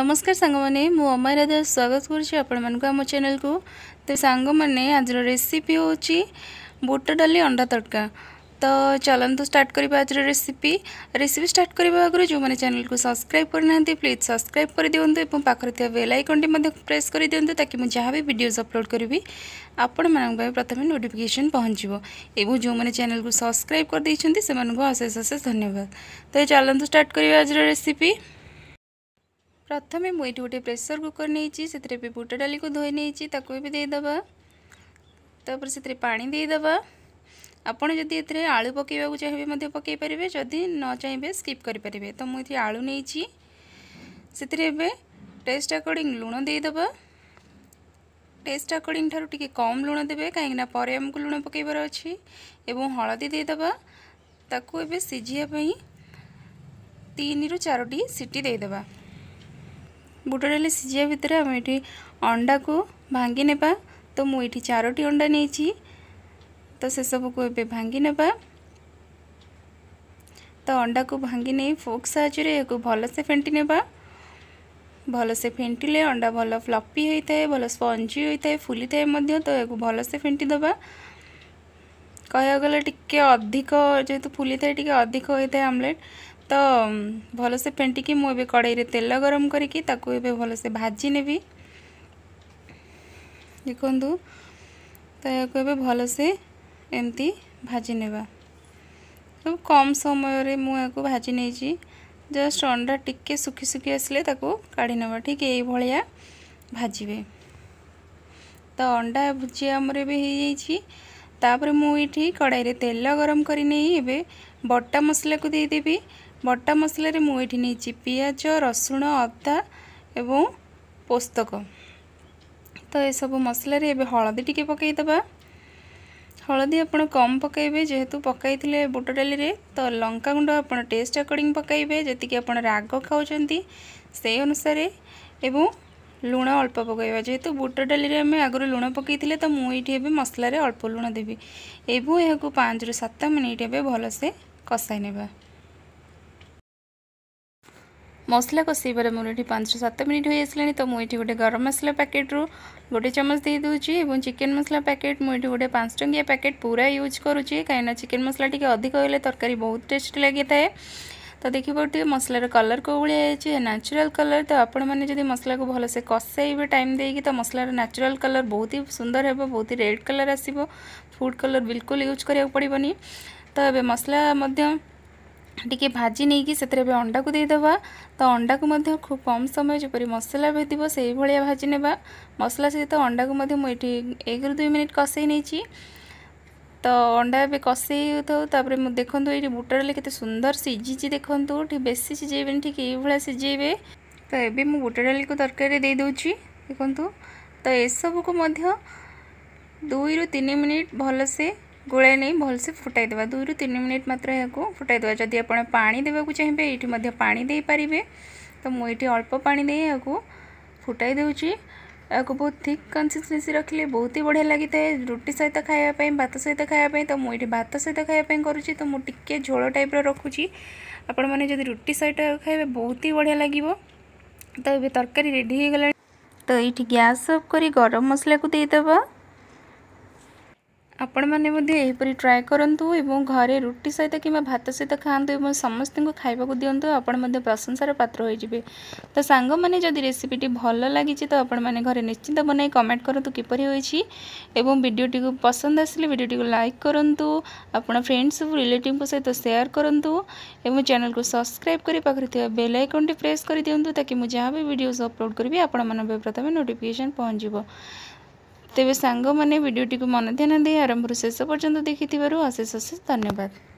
নমস্কার সাং মানে অমায়রা দাস স্বাগত করছি আপনার আমার চ্যানেল কু তো মানে আজর রেসিপি হচ্ছে বুট ডালি অন্ডা তটকা তো চলতু স্টার্ট করা আজর রেসিপি রেসিপি স্টার্ট করা আগে যে চ্যানেলকু সবসক্রাইব করে না প্লিজ সবসক্রাইব করে দিও এবং পাখে থাকা বেল আইকনটি প্রেস করে দিও তাকে মু যা ভিডিওজ অপলোড করবি আপনার প্রথমে নোটিফিকেসন পৌঁছব এবং যে চ্যানেলকু সবসক্রাইব করে দিয়েছেন সে অশেষ অশেষ ধন্যবাদ তো চলতু স্টার্ট করা আজর রেসিপি ପ୍ରଥମେ ମୁଁ ଏଇଠି ଗୋଟେ ପ୍ରେସର୍ କୁକର୍ ନେଇଛି ସେଥିରେ ବି ବୁଟ ଡାଲିକୁ ଧୋଇ ନେଇଛି ତାକୁ ବି ଦେଇଦେବା ତାପରେ ସେଥିରେ ପାଣି ଦେଇଦେବା ଆପଣ ଯଦି ଏଥିରେ ଆଳୁ ପକାଇବାକୁ ଚାହିଁବେ ମଧ୍ୟ ପକାଇ ପାରିବେ ଯଦି ନ ଚାହିଁବେ ସ୍କିପ୍ କରିପାରିବେ ତ ମୁଁ ଏଠି ଆଳୁ ନେଇଛି ସେଥିରେ ଏବେ ଟେଷ୍ଟ ଆକର୍ଡ଼ିଂ ଲୁଣ ଦେଇଦେବା ଟେଷ୍ଟ ଆକର୍ଡ଼ିଂ ଠାରୁ ଟିକେ କମ୍ ଲୁଣ ଦେବେ କାହିଁକିନା ପରେ ଆମକୁ ଲୁଣ ପକାଇବାର ଅଛି ଏବଂ ହଳଦୀ ଦେଇଦେବା ତାକୁ ଏବେ ସିଝିବା ପାଇଁ ତିନିରୁ ଚାରୋଟି ସିଟି ଦେଇଦେବା बुट डाली सीझा भितर आम ये अंडा को भांगी ने तो मुझे चारोटी अंडा नहीं तो से सब को भांगी ने तो अंडा को भांगी नहीं फोक साहय भलसे फेटी ने भलसे फेटिले अंडा भल फ्लपी होता है भल स्पी होता है फुली था तो यह भलसे फेटी दबा कह गए अधिक जो फुली था अधिक होता है आमलेट ତ ଭଲସେ ଫେଣ୍ଟିକି ମୁଁ ଏବେ କଡ଼େଇରେ ତେଲ ଗରମ କରିକି ତାକୁ ଏବେ ଭଲସେ ଭାଜି ନେବି ଦେଖନ୍ତୁ ତ ଏହାକୁ ଏବେ ଭଲସେ ଏମିତି ଭାଜି ନେବା ସବୁ କମ୍ ସମୟରେ ମୁଁ ଏହାକୁ ଭାଜି ନେଇଛି ଜଷ୍ଟ ଅଣ୍ଡା ଟିକେ ଶୁଖି ଶୁଖି ଆସିଲେ ତାକୁ କାଢ଼ି ନେବା ଠିକ୍ ଏଇଭଳିଆ ଭାଜିବେ ତ ଅଣ୍ଡା ଭୁଜିଆ ଆମର ଏବେ ହେଇଯାଇଛି ତାପରେ ମୁଁ ଏଇଠି କଡ଼ାଇରେ ତେଲ ଗରମ କରିନେଇ ଏବେ ବଟା ମସଲାକୁ ଦେଇଦେବି ବଟା ମସଲାରେ ମୁଁ ଏଠି ନେଇଛି ପିଆଜ ରସୁଣ ଅଦା ଏବଂ ପୋସ୍ତକ ତ ଏସବୁ ମସଲାରେ ଏବେ ହଳଦୀ ଟିକିଏ ପକାଇଦେବା ହଳଦୀ ଆପଣ କମ୍ ପକାଇବେ ଯେହେତୁ ପକାଇଥିଲେ ବୁଟ ଡାଲିରେ ତ ଲଙ୍କା ଗୁଣ୍ଡ ଆପଣ ଟେଷ୍ଟ ଆକର୍ଡ଼ିଂ ପକାଇବେ ଯେତିକି ଆପଣ ରାଗ ଖାଉଛନ୍ତି ସେଇ ଅନୁସାରେ ଏବଂ ଲୁଣ ଅଳ୍ପ ପକାଇବା ଯେହେତୁ ବୁଟ ଡାଲିରେ ଆମେ ଆଗରୁ ଲୁଣ ପକାଇଥିଲେ ତ ମୁଁ ଏଇଠି ଏବେ ମସଲାରେ ଅଳ୍ପ ଲୁଣ ଦେବି ଏବଂ ଏହାକୁ ପାଞ୍ଚରୁ ସାତ ମିନିଟ୍ ଏବେ ଭଲସେ কষাই ନେବା ମସଲା କଷେଇବାରେ ମୋର ଏଠି ପାଞ୍ଚରୁ ସାତ ମିନିଟ୍ ହୋଇଆସିଲାଣି ତ ମୁଁ ଏଠି ଗୋଟେ ଗରମ ମସଲା ପ୍ୟାକେଟ୍ରୁ ଗୋଟେ ଚାମଚ ଦେଇଦେଉଛି ଏବଂ ଚିକେନ୍ ମସଲା ପ୍ୟାକେଟ୍ ମୁଁ ଏଠି ଗୋଟେ ପାଞ୍ଚ ଟଙ୍କିଆ ପ୍ୟାକେଟ୍ ପୁରା ୟୁଜ୍ କରୁଛି କାହିଁକିନା ଚିକେନ୍ ମସଲା ଟିକେ ଅଧିକ ହେଲେ ତରକାରୀ ବହୁତ ଟେଷ୍ଟ ଲାଗିଥାଏ ତ ଦେଖିପାରୁଥିବେ ମସଲାର କଲର୍ କେଉଁ ଭଳିଆ ହେଇଛି ନ୍ୟାଚୁରାଲ୍ କଲର୍ ତ ଆପଣମାନେ ଯଦି ମସଲାକୁ ଭଲସେ କଷେଇବେ ଟାଇମ୍ ଦେଇକି ତ ମସଲାର ନ୍ୟାଚୁରାଲ୍ କଲର୍ ବହୁତ ହି ସୁନ୍ଦର ହେବ ବହୁତ ହି ରେଡ଼୍ କଲର୍ ଆସିବ ଫୁଡ଼୍ କଲର୍ ବିଲକୁଲ ୟୁଜ୍ କରିବାକୁ ପଡ଼ିବନି ତ ଏବେ ମସଲା ମଧ୍ୟ ଟିକେ ଭାଜି ନେଇକି ସେଥିରେ ଏବେ ଅଣ୍ଡାକୁ ଦେଇଦେବା ତ ଅଣ୍ଡାକୁ ମଧ୍ୟ ଖୁବ୍ କମ୍ ସମୟ ଯେପରି ମସଲା ଭେଦିବ ସେଇଭଳିଆ ଭାଜି ନେବା ମସଲା ସହିତ ଅଣ୍ଡାକୁ ମଧ୍ୟ ମୁଁ ଏଠି ଏକରୁ ଦୁଇ ମିନିଟ୍ କଷେଇ ନେଇଛି ତ ଅଣ୍ଡା ଏବେ କଷେଇ ହେଉଥାଉ ତାପରେ ମୁଁ ଦେଖନ୍ତୁ ଏଇଠି ବୁଟ ଡାଲି କେତେ ସୁନ୍ଦର ସିଝିଛି ଦେଖନ୍ତୁ ଟିକେ ବେଶୀ ସିଝେଇବେନି ଠିକ୍ ଏଇଭଳିଆ ସିଝେଇବେ ତ ଏବେ ମୁଁ ବୁଟ ଡାଲିକୁ ତରକାରୀରେ ଦେଇଦେଉଛି ଦେଖନ୍ତୁ ତ ଏସବୁକୁ ମଧ୍ୟ ଦୁଇରୁ ତିନି ମିନିଟ୍ ଭଲସେ गोल नहीं भलसे फुटाई देवा दुई रू तीन मिनिट मात्र फुटाई देवा जदि आप पा देवा चाहिए ये पापारे तो मुझे अल्प पा दे फुटाई देखा बहुत थिक् कनसीस्टेन्सी रखिले बहुत ही बढ़िया लगी है रुटी सहित खायापी भात सहित खायापी तो मुझे भात सहित खायापी कर मुझे झोल टाइप रखुच्छे आपण मैंने जब रुटी सहित खाए बहुत ही बढ़िया लगे तो ये तरकारी रेडीगला तो ये गैस अफ कर गरम मसला को देदेव ଆପଣମାନେ ମଧ୍ୟ ଏହିପରି ଟ୍ରାଏ କରନ୍ତୁ ଏବଂ ଘରେ ରୁଟି ସହିତ କିମ୍ବା ଭାତ ସହିତ ଖାଆନ୍ତୁ ଏବଂ ସମସ୍ତଙ୍କୁ ଖାଇବାକୁ ଦିଅନ୍ତୁ ଆପଣ ମଧ୍ୟ ପ୍ରଶଂସାର ପାତ୍ର ହୋଇଯିବେ ତ ସାଙ୍ଗମାନେ ଯଦି ରେସିପିଟି ଭଲ ଲାଗିଛି ତ ଆପଣମାନେ ଘରେ ନିଶ୍ଚିନ୍ତ ବନାଇ କମେଣ୍ଟ କରନ୍ତୁ କିପରି ହୋଇଛି ଏବଂ ଭିଡ଼ିଓଟିକୁ ପସନ୍ଦ ଆସିଲେ ଭିଡ଼ିଓଟିକୁ ଲାଇକ୍ କରନ୍ତୁ ଆପଣ ଫ୍ରେଣ୍ଡସ୍ ସବୁ ରିଲେଟିଭଙ୍କ ସହିତ ସେୟାର କରନ୍ତୁ ଏବଂ ଚ୍ୟାନେଲକୁ ସବସ୍କ୍ରାଇବ୍ କରି ପାଖରେ ଥିବା ବେଲ୍ ଆଇକନ୍ଟି ପ୍ରେସ୍ କରିଦିଅନ୍ତୁ ତାକି ମୁଁ ଯାହା ବି ଭିଡ଼ିଓସ୍ ଅପଲୋଡ଼ କରିବି ଆପଣମାନଙ୍କ ପ୍ରଥମେ ନୋଟିଫିକେସନ୍ ପହଞ୍ଚିବ ତେବେ ସାଙ୍ଗମାନେ ଭିଡ଼ିଓଟିକୁ ମନ ଧ୍ୟାନ ଦେଇ ଆରମ୍ଭରୁ ଶେଷ ପର୍ଯ୍ୟନ୍ତ ଦେଖିଥିବାରୁ ଅଶେଷ ଅଶେଷ ଧନ୍ୟବାଦ